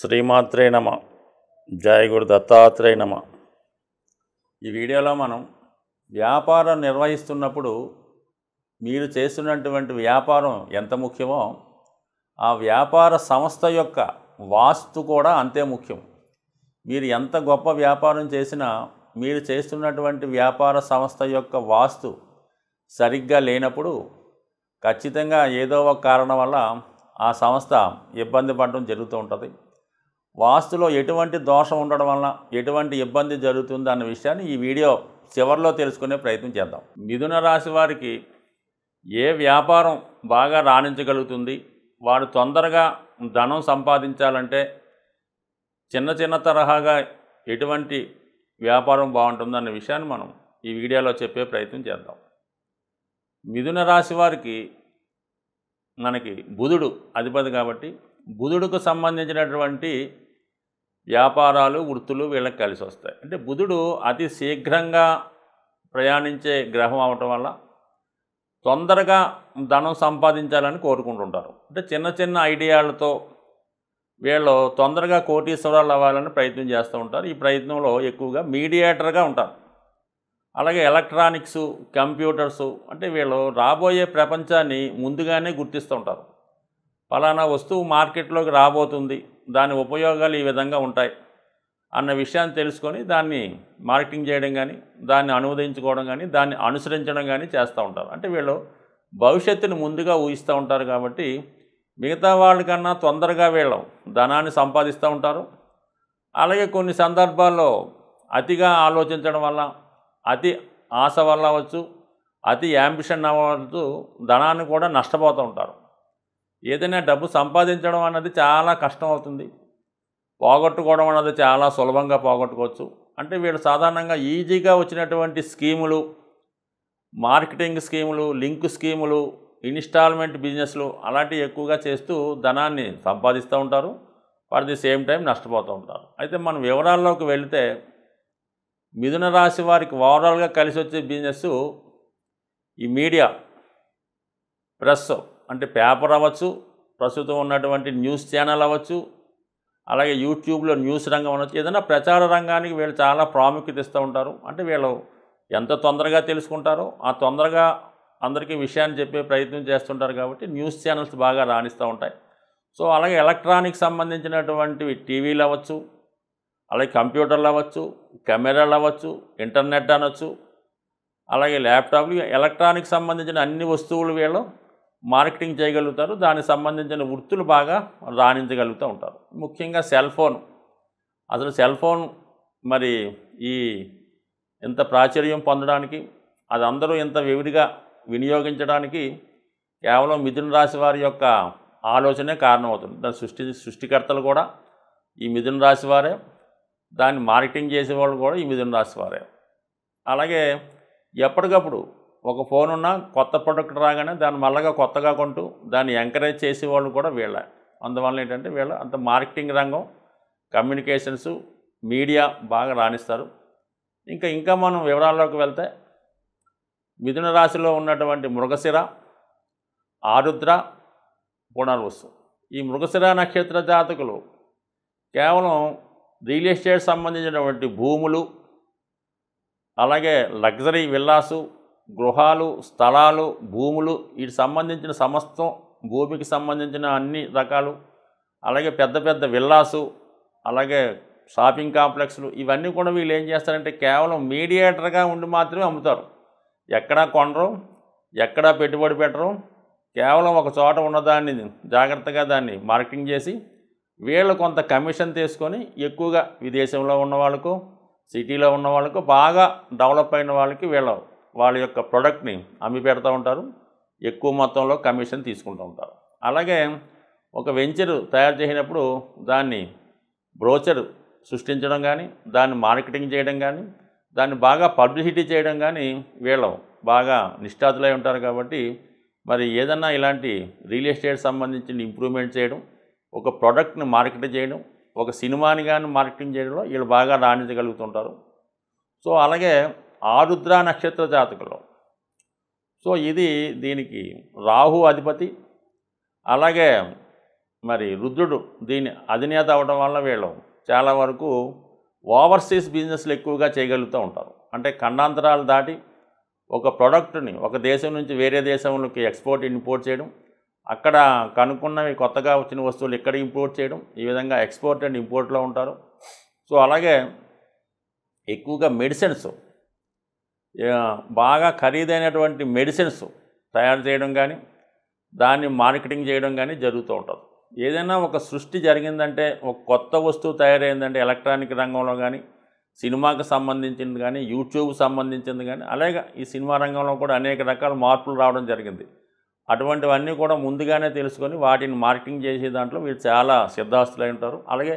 శ్రీమాత్రే నమ జాయగుడు దత్తాత్రేయ నమ ఈ వీడియోలో మనం వ్యాపారం నిర్వహిస్తున్నప్పుడు మీరు చేస్తున్నటువంటి వ్యాపారం ఎంత ముఖ్యమో ఆ వ్యాపార సంస్థ యొక్క వాస్తు కూడా అంతే ముఖ్యం మీరు ఎంత గొప్ప వ్యాపారం చేసినా మీరు చేస్తున్నటువంటి వ్యాపార సంస్థ యొక్క వాస్తు సరిగ్గా లేనప్పుడు ఖచ్చితంగా ఏదో ఒక కారణం వల్ల ఆ సంస్థ ఇబ్బంది పడడం జరుగుతూ ఉంటుంది వాస్తులో ఎటువంటి దోషం ఉండడం వలన ఎటువంటి ఇబ్బంది జరుగుతుంది అన్న విషయాన్ని ఈ వీడియో చివరిలో తెలుసుకునే ప్రయత్నం చేద్దాం మిథున రాశి వారికి ఏ వ్యాపారం బాగా రాణించగలుగుతుంది వారు తొందరగా ధనం సంపాదించాలంటే చిన్న చిన్న తరహాగా ఎటువంటి వ్యాపారం బాగుంటుంది అన్న విషయాన్ని మనం ఈ వీడియోలో చెప్పే ప్రయత్నం చేద్దాం మిథున రాశి వారికి మనకి బుధుడు అధిపతి కాబట్టి బుధుడుకు సంబంధించినటువంటి వ్యాపారాలు వృత్తులు వీళ్ళకి కలిసి వస్తాయి అంటే బుధుడు అతి శీఘ్రంగా ప్రయాణించే గ్రహం అవటం వల్ల తొందరగా ధనం సంపాదించాలని కోరుకుంటుంటారు అంటే చిన్న చిన్న ఐడియాలతో వీళ్ళు తొందరగా కోటీశ్వరాలు అవ్వాలని ప్రయత్నం చేస్తూ ఉంటారు ఈ ప్రయత్నంలో ఎక్కువగా మీడియేటర్గా ఉంటారు అలాగే ఎలక్ట్రానిక్స్ కంప్యూటర్సు అంటే వీళ్ళు రాబోయే ప్రపంచాన్ని ముందుగానే గుర్తిస్తూ ఉంటారు ఫలానా వస్తువు మార్కెట్లోకి రాబోతుంది దాని ఉపయోగాలు ఈ విధంగా ఉంటాయి అన్న విషయాన్ని తెలుసుకొని దాన్ని మార్కెటింగ్ చేయడం కానీ దాన్ని అనువదించుకోవడం కానీ దాన్ని అనుసరించడం కానీ చేస్తూ ఉంటారు అంటే వీళ్ళు భవిష్యత్తును ముందుగా ఊహిస్తూ ఉంటారు కాబట్టి మిగతా వాళ్ళకన్నా తొందరగా వీళ్ళు ధనాన్ని సంపాదిస్తూ ఉంటారు అలాగే కొన్ని సందర్భాల్లో అతిగా ఆలోచించడం వల్ల అతి ఆశ వల్ల అవచ్చు అతి యాంబిషన్ అవ్వచ్చు ధనాన్ని కూడా నష్టపోతూ ఉంటారు ఏదైనా డబ్బు సంపాదించడం అన్నది చాలా కష్టం అవుతుంది పోగొట్టుకోవడం అన్నది చాలా సులభంగా పోగొట్టుకోవచ్చు అంటే వీళ్ళు సాధారణంగా ఈజీగా వచ్చినటువంటి స్కీములు మార్కెటింగ్ స్కీములు లింక్ స్కీములు ఇన్స్టాల్మెంట్ బిజినెస్లు అలాంటివి ఎక్కువగా చేస్తూ ధనాన్ని సంపాదిస్తూ ఉంటారు ఫర్ ది సేమ్ టైం నష్టపోతూ ఉంటారు అయితే మనం వివరాల్లోకి వెళితే మిథున రాశి వారికి ఓవరాల్గా కలిసి వచ్చే బిజినెస్ ఈ మీడియా ప్రెస్ అంటే పేపర్ అవ్వచ్చు ప్రస్తుతం ఉన్నటువంటి న్యూస్ ఛానల్ అవ్వచ్చు అలాగే యూట్యూబ్లో న్యూస్ రంగం అనొచ్చు ఏదైనా ప్రచార రంగానికి వీళ్ళు చాలా ప్రాముఖ్యత ఇస్తూ ఉంటారు అంటే వీళ్ళు ఎంత తొందరగా తెలుసుకుంటారో ఆ తొందరగా అందరికీ విషయాన్ని చెప్పే ప్రయత్నం చేస్తుంటారు కాబట్టి న్యూస్ ఛానల్స్ బాగా రాణిస్తూ ఉంటాయి సో అలాగే ఎలక్ట్రానిక్ సంబంధించినటువంటివి టీవీలు అవ్వచ్చు అలాగే కంప్యూటర్లు అవ్వచ్చు కెమెరాలు అవ్వచ్చు ఇంటర్నెట్ అనొచ్చు అలాగే ల్యాప్టాప్లు ఎలక్ట్రానిక్ సంబంధించిన అన్ని వస్తువులు వీళ్ళు మార్కెటింగ్ చేయగలుగుతారు దానికి సంబంధించిన వృత్తులు బాగా రాణించగలుగుతూ ఉంటారు ముఖ్యంగా సెల్ ఫోన్ అసలు సెల్ ఫోన్ మరి ఈ ఇంత ప్రాచుర్యం పొందడానికి అది అందరూ ఇంత వివిడిగా వినియోగించడానికి కేవలం మిథున రాశి వారి యొక్క ఆలోచనే కారణమవుతుంది దాని సృష్టి సృష్టికర్తలు కూడా ఈ మిథున రాశి వారే దాన్ని మార్కెటింగ్ చేసేవాళ్ళు కూడా ఈ మిథున రాశి వారే అలాగే ఎప్పటికప్పుడు ఒక ఫోన్ ఉన్నా కొత్త ప్రొడక్ట్ రాగానే దాన్ని మళ్ళగా కొత్తగా కొంటూ దాన్ని ఎంకరేజ్ చేసేవాళ్ళు కూడా వీళ్ళ అందువల్ల ఏంటంటే వీళ్ళ అంత మార్కెటింగ్ రంగం కమ్యూనికేషన్స్ మీడియా బాగా రాణిస్తారు ఇంకా ఇంకా మనం వివరాల్లోకి వెళ్తే మిథున రాశిలో ఉన్నటువంటి మృగశిర ఆరుద్ర పునర్వసు ఈ మృగశిర నక్షత్ర జాతకులు కేవలం రియల్ ఎస్టేట్ సంబంధించినటువంటి భూములు అలాగే లగ్జరీ విల్లాసు గృహాలు స్థలాలు భూములు వీటి సంబంధించిన సమస్తం భూమికి సంబంధించిన అన్ని రకాలు అలాగే పెద్ద పెద్ద విల్లాసు అలాగే షాపింగ్ కాంప్లెక్స్లు ఇవన్నీ కూడా వీళ్ళు ఏం చేస్తారంటే కేవలం మీడియేటర్గా ఉండి మాత్రమే అమ్ముతారు ఎక్కడా కొనరు ఎక్కడా పెట్టుబడి పెట్టరు కేవలం ఒక చోట ఉన్నదాన్ని జాగ్రత్తగా దాన్ని మార్కెటింగ్ చేసి వీళ్ళు కొంత కమిషన్ తీసుకొని ఎక్కువగా విదేశంలో ఉన్న వాళ్ళకు సిటీలో ఉన్న వాళ్ళకు బాగా డెవలప్ అయిన వాళ్ళకి వీళ్ళు వాళ్ళ యొక్క ప్రోడక్ట్ని అమ్మి పెడతా ఉంటారు ఎక్కువ మొత్తంలో కమిషన్ తీసుకుంటూ ఉంటారు అలాగే ఒక వెంచర్ తయారు చేసినప్పుడు దాన్ని బ్రోచర్ సృష్టించడం కానీ దాన్ని మార్కెటింగ్ చేయడం కానీ దాన్ని బాగా పబ్లిసిటీ చేయడం కానీ వీళ్ళు బాగా నిష్ఠాతులై ఉంటారు కాబట్టి మరి ఏదన్నా ఇలాంటి రియల్ ఎస్టేట్ సంబంధించిన ఇంప్రూవ్మెంట్ చేయడం ఒక ప్రోడక్ట్ని మార్కెట్ చేయడం ఒక సినిమాని కానీ మార్కెటింగ్ చేయడంలో వీళ్ళు బాగా రాణించగలుగుతుంటారు సో అలాగే ఆరుద్ర నక్షత్ర జాతకులు సో ఇది దీనికి రాహు అధిపతి అలాగే మరి రుద్రుడు దీని అధినేత అవడం వల్ల వీళ్ళు చాలా వరకు ఓవర్సీస్ బిజినెస్లు ఎక్కువగా చేయగలుగుతూ ఉంటారు అంటే ఖండాంతరాలు దాటి ఒక ప్రోడక్ట్ని ఒక దేశం నుంచి వేరే దేశంలోకి ఎక్స్పోర్ట్ ఇంపోర్ట్ చేయడం అక్కడ కనుక్కున్నవి కొత్తగా వచ్చిన వస్తువులు ఇక్కడ ఇంపోర్ట్ చేయడం ఈ విధంగా ఎక్స్పోర్ట్ అండ్ ఇంపోర్ట్లో ఉంటారు సో అలాగే ఎక్కువగా మెడిసిన్స్ బాగా ఖరీదైనటువంటి మెడిసిన్స్ తయారు చేయడం కానీ దాన్ని మార్కెటింగ్ చేయడం కానీ జరుగుతూ ఉంటుంది ఏదైనా ఒక సృష్టి జరిగిందంటే ఒక కొత్త వస్తువు తయారైందంటే ఎలక్ట్రానిక్ రంగంలో కానీ సినిమాకు సంబంధించింది కానీ యూట్యూబ్ సంబంధించింది కానీ అలాగే ఈ సినిమా రంగంలో కూడా అనేక రకాల మార్పులు రావడం జరిగింది అటువంటివన్నీ కూడా ముందుగానే తెలుసుకొని వాటిని మార్కెటింగ్ చేసే దాంట్లో వీరు చాలా సిద్ధాస్తులై ఉంటారు అలాగే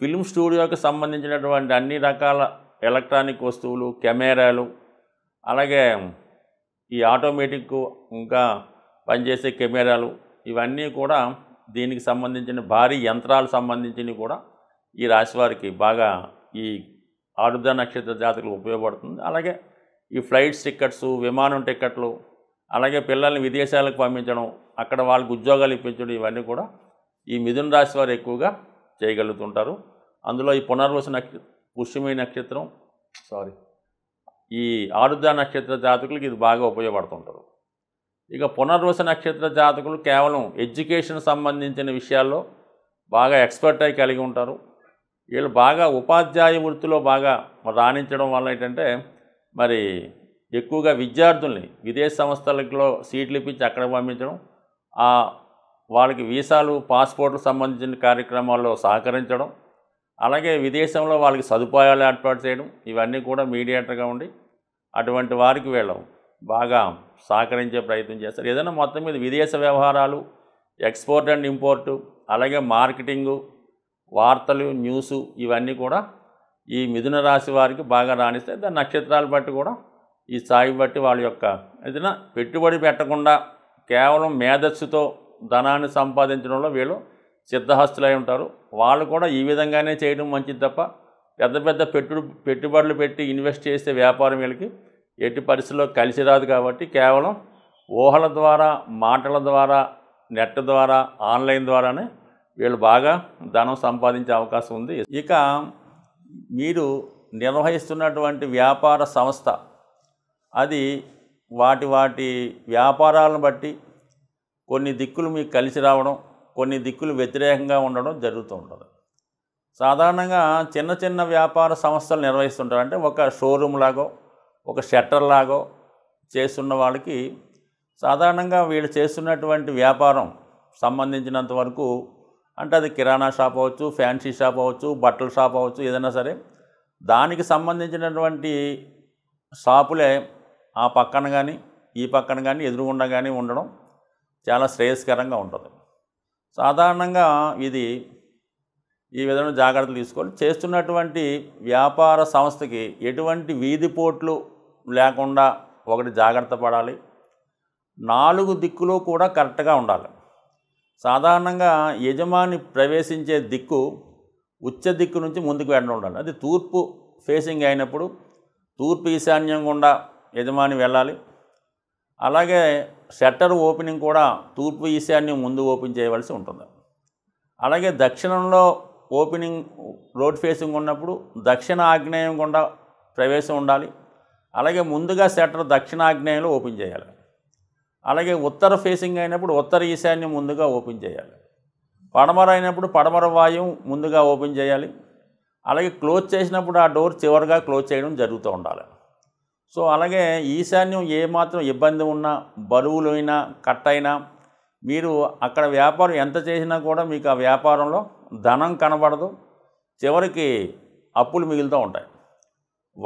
ఫిల్మ్ స్టూడియోకి సంబంధించినటువంటి అన్ని రకాల ఎలక్ట్రానిక్ వస్తువులు కెమెరాలు అలాగే ఈ ఆటోమేటిక్ ఇంకా పనిచేసే కెమెరాలు ఇవన్నీ కూడా దీనికి సంబంధించిన భారీ యంత్రాలు సంబంధించినవి కూడా ఈ రాశివారికి బాగా ఈ ఆరుద్ర నక్షత్ర జాతకులు ఉపయోగపడుతుంది అలాగే ఈ ఫ్లైట్స్ టిక్కెట్స్ విమానం టిక్కెట్లు అలాగే పిల్లల్ని విదేశాలకు పంపించడం అక్కడ వాళ్ళకు ఉద్యోగాలు ఇప్పించడం ఇవన్నీ కూడా ఈ మిథున రాశి వారు ఎక్కువగా చేయగలుగుతుంటారు అందులో ఈ పునర్వసు నక్ష పుష్యమి నక్షత్రం సారీ ఈ ఆరుద్ర నక్షత్ర జాతకులకు ఇది బాగా ఉపయోగపడుతుంటారు ఇక పునర్వస నక్షత్ర జాతకులు కేవలం ఎడ్యుకేషన్ సంబంధించిన విషయాల్లో బాగా ఎక్స్పర్ట్ అయి కలిగి ఉంటారు వీళ్ళు బాగా ఉపాధ్యాయ వృత్తిలో బాగా రాణించడం వల్ల ఏంటంటే మరి ఎక్కువగా విద్యార్థుల్ని విదేశ సంస్థలలో సీట్లు ఇప్పించి అక్కడ పంపించడం వాళ్ళకి వీసాలు పాస్పోర్ట్లు సంబంధించిన కార్యక్రమాల్లో సహకరించడం అలాగే విదేశంలో వాళ్ళకి సదుపాయాలు ఏర్పాటు చేయడం ఇవన్నీ కూడా మీడియేటర్గా ఉండి అటువంటి వారికి వీళ్ళం బాగా సహకరించే ప్రయత్నం చేస్తారు ఏదైనా మొత్తం మీద విదేశ వ్యవహారాలు ఎక్స్పోర్ట్ అండ్ ఇంపోర్టు అలాగే మార్కెటింగు వార్తలు న్యూసు ఇవన్నీ కూడా ఈ మిథున రాశి వారికి బాగా రాణిస్తాయి దాని నక్షత్రాలు బట్టి కూడా ఈ స్థాయి బట్టి వాళ్ళ యొక్క ఏదైనా పెట్టుబడి పెట్టకుండా కేవలం మేధస్సుతో ధనాన్ని సంపాదించడంలో వీళ్ళు సిద్ధహస్తులై ఉంటారు వాళ్ళు కూడా ఈ విధంగానే చేయడం మంచిది తప్ప పెద్ద పెద్ద పెట్టుడు పెట్టుబడులు పెట్టి ఇన్వెస్ట్ చేసే వ్యాపారం వీళ్ళకి ఎట్టి పరిస్థితుల్లో కలిసి రాదు కాబట్టి కేవలం ఊహల ద్వారా మాటల ద్వారా నెట్ ద్వారా ఆన్లైన్ ద్వారానే వీళ్ళు బాగా ధనం సంపాదించే అవకాశం ఉంది ఇక మీరు నిర్వహిస్తున్నటువంటి వ్యాపార సంస్థ అది వాటి వాటి వ్యాపారాలను బట్టి కొన్ని దిక్కులు మీకు కలిసి రావడం కొన్ని దిక్కులు వ్యతిరేకంగా ఉండడం జరుగుతూ ఉంటుంది సాధారణంగా చిన్న చిన్న వ్యాపార సంస్థలు నిర్వహిస్తుంటారు అంటే ఒక షోరూమ్ లాగో ఒక షట్టర్ లాగో చేస్తున్న వాళ్ళకి సాధారణంగా వీళ్ళు చేస్తున్నటువంటి వ్యాపారం సంబంధించినంత వరకు అంటే అది కిరాణా షాప్ అవ్వచ్చు ఫ్యాన్సీ షాప్ అవ్వచ్చు బట్టల షాప్ అవ్వచ్చు ఏదైనా సరే దానికి సంబంధించినటువంటి షాపులే ఆ పక్కన కానీ ఈ పక్కన కానీ ఎదురుగుండా కానీ ఉండడం చాలా శ్రేయస్కరంగా ఉంటుంది సాధారణంగా ఇది ఈ విధంగా జాగ్రత్తలు తీసుకోవాలి చేస్తున్నటువంటి వ్యాపార సంస్థకి ఎటువంటి వీధి పోట్లు లేకుండా ఒకటి జాగ్రత్త పడాలి నాలుగు దిక్కులు కూడా కరెక్ట్గా ఉండాలి సాధారణంగా యజమాని ప్రవేశించే దిక్కు ఉచ్చ దిక్కు నుంచి ముందుకు వెళ్ళడం ఉండాలి అది తూర్పు ఫేసింగ్ అయినప్పుడు తూర్పు ఈశాన్యం గుండా యజమాని వెళ్ళాలి అలాగే షట్టర్ ఓపెనింగ్ కూడా తూర్పు ఈశాన్యం ముందు ఓపెన్ చేయవలసి ఉంటుంది అలాగే దక్షిణంలో ఓపెనింగ్ రోడ్ ఫేసింగ్ ఉన్నప్పుడు దక్షిణ ఆగ్నేయం గుండా ప్రవేశం ఉండాలి అలాగే ముందుగా షట్టర్ దక్షిణ ఆగ్నేయంలో ఓపెన్ చేయాలి అలాగే ఉత్తర ఫేసింగ్ అయినప్పుడు ఉత్తర ఈశాన్యం ముందుగా ఓపెన్ చేయాలి పడమర అయినప్పుడు పడమర వాయువు ముందుగా ఓపెన్ చేయాలి అలాగే క్లోజ్ చేసినప్పుడు ఆ డోర్ చివరిగా క్లోజ్ చేయడం జరుగుతూ ఉండాలి సో అలాగే ఈశాన్యం ఏమాత్రం ఇబ్బంది ఉన్నా బరువులైనా కట్టైనా మీరు అక్కడ వ్యాపారం ఎంత చేసినా కూడా మీకు ఆ వ్యాపారంలో ధనం కనబడదు చివరికి అప్పులు మిగులుతూ ఉంటాయి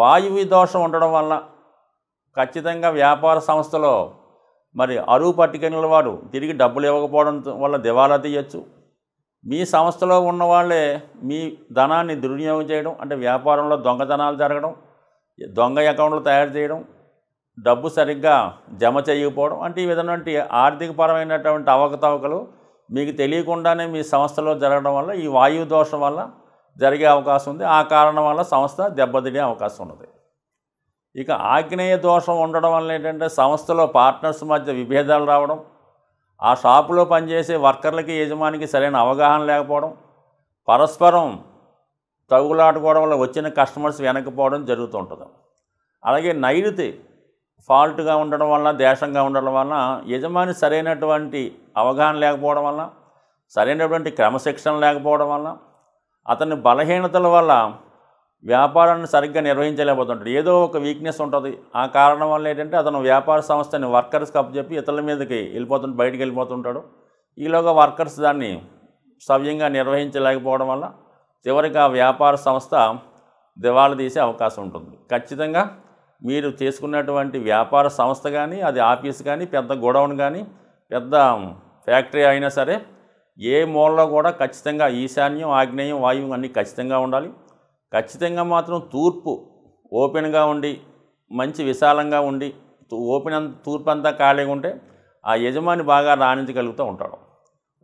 వాయువి దోషం ఉండడం వల్ల ఖచ్చితంగా వ్యాపార సంస్థలో మరి అరువు పట్టికెళ్ళిన వారు తిరిగి డబ్బులు ఇవ్వకపోవడం వల్ల దివాలా తీయచ్చు మీ సంస్థలో ఉన్న వాళ్ళే మీ ధనాన్ని దుర్వినియోగం చేయడం అంటే వ్యాపారంలో దొంగతనాలు జరగడం దొంగ అకౌంట్లు తయారు చేయడం డబ్బు సరిగ్గా జమ చేయకపోవడం అంటే ఈ విధమైనటువంటి ఆర్థికపరమైనటువంటి అవకతవకలు మీకు తెలియకుండానే మీ సంస్థలో జరగడం వల్ల ఈ వాయువు దోషం వల్ల జరిగే అవకాశం ఉంది ఆ కారణం వల్ల సంస్థ దెబ్బతినే అవకాశం ఉన్నది ఇక ఆగ్నేయ దోషం ఉండడం వల్ల ఏంటంటే సంస్థలో పార్ట్నర్స్ మధ్య విభేదాలు రావడం ఆ షాపులో పనిచేసే వర్కర్లకి యజమానికి సరైన అవగాహన లేకపోవడం పరస్పరం తగులాడుకోవడం వల్ల వచ్చిన కస్టమర్స్ వెనకపోవడం జరుగుతూ ఉంటుంది అలాగే నైరుతి ఫాల్ట్గా ఉండడం వల్ల దేశంగా ఉండడం వల్ల యజమాని సరైనటువంటి అవగాహన లేకపోవడం వల్ల సరైనటువంటి క్రమశిక్షణ లేకపోవడం వల్ల అతని బలహీనతల వల్ల వ్యాపారాన్ని సరిగ్గా నిర్వహించలేకపోతుంటాడు ఏదో ఒక వీక్నెస్ ఉంటుంది ఆ కారణం వల్ల ఏంటంటే అతను వ్యాపార సంస్థని వర్కర్స్ చెప్పి ఇతరుల మీదకి వెళ్ళిపోతుంట బయటికి వెళ్ళిపోతుంటాడు ఈలోగా వర్కర్స్ దాన్ని సవ్యంగా నిర్వహించలేకపోవడం వల్ల చివరికి ఆ వ్యాపార సంస్థ దివాళా తీసే అవకాశం ఉంటుంది ఖచ్చితంగా మీరు చేసుకున్నటువంటి వ్యాపార సంస్థ కానీ అది ఆఫీస్ కానీ పెద్ద గోడౌన్ కానీ పెద్ద ఫ్యాక్టరీ అయినా సరే ఏ మూలలో కూడా ఖచ్చితంగా ఈశాన్యం ఆగ్నేయం వాయువు అన్నీ ఖచ్చితంగా ఉండాలి ఖచ్చితంగా మాత్రం తూర్పు ఓపెన్గా ఉండి మంచి విశాలంగా ఉండి ఓపెన్ అంత తూర్పు అంతా ఖాళీగా ఉంటే ఆ యజమాని బాగా రాణించగలుగుతూ ఉంటాడు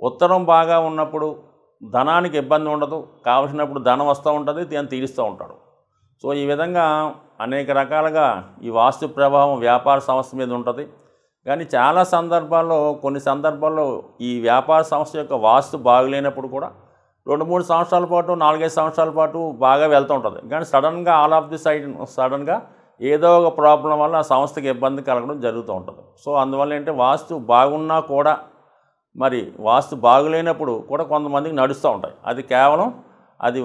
ఉత్తరం బాగా ఉన్నప్పుడు ధనానికి ఇబ్బంది ఉండదు కావలసినప్పుడు ధనం వస్తూ ఉంటుంది దాన్ని తీరుస్తూ ఉంటాడు సో ఈ విధంగా అనేక రకాలుగా ఈ వాస్తు ప్రభావం వ్యాపార సంస్థ మీద ఉంటుంది కానీ చాలా సందర్భాల్లో కొన్ని సందర్భాల్లో ఈ వ్యాపార సంస్థ యొక్క వాస్తు బాగులేనప్పుడు కూడా రెండు మూడు సంవత్సరాల పాటు నాలుగైదు సంవత్సరాల పాటు బాగా వెళ్తూ ఉంటుంది కానీ సడన్గా ఆల్ ఆఫ్ ది సైడ్ సడన్గా ఏదో ఒక ప్రాబ్లం వల్ల ఆ సంస్థకి ఇబ్బంది కలగడం జరుగుతూ ఉంటుంది సో అందువల్ల ఏంటంటే వాస్తు బాగున్నా కూడా మరి వాస్తు బాగులేనప్పుడు కూడా కొంతమందికి నడుస్తూ ఉంటాయి అది కేవలం అది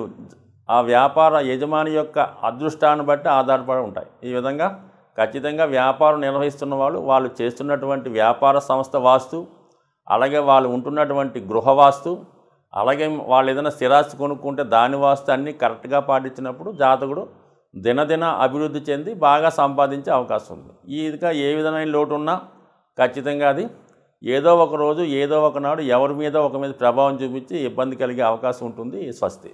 ఆ వ్యాపార యజమాని యొక్క అదృష్టాన్ని బట్టి ఆధారపడి ఉంటాయి ఈ విధంగా ఖచ్చితంగా వ్యాపారం నిర్వహిస్తున్న వాళ్ళు వాళ్ళు చేస్తున్నటువంటి వ్యాపార సంస్థ వాస్తు అలాగే వాళ్ళు ఉంటున్నటువంటి గృహ వాస్తు అలాగే వాళ్ళు ఏదైనా స్థిరాస్తి కొనుక్కుంటే దాని వాస్తు అన్నీ కరెక్ట్గా పాటించినప్పుడు జాతకుడు దినదిన అభివృద్ధి చెంది బాగా సంపాదించే అవకాశం ఉంది ఈ ఇదిగా ఏ విధమైన లోటు ఉన్నా ఖచ్చితంగా అది ఏదో ఒక రోజు ఏదో ఒకనాడు ఎవరి మీద ఒక మీద ప్రభావం చూపించి ఇబ్బంది కలిగే అవకాశం ఉంటుంది స్వస్తి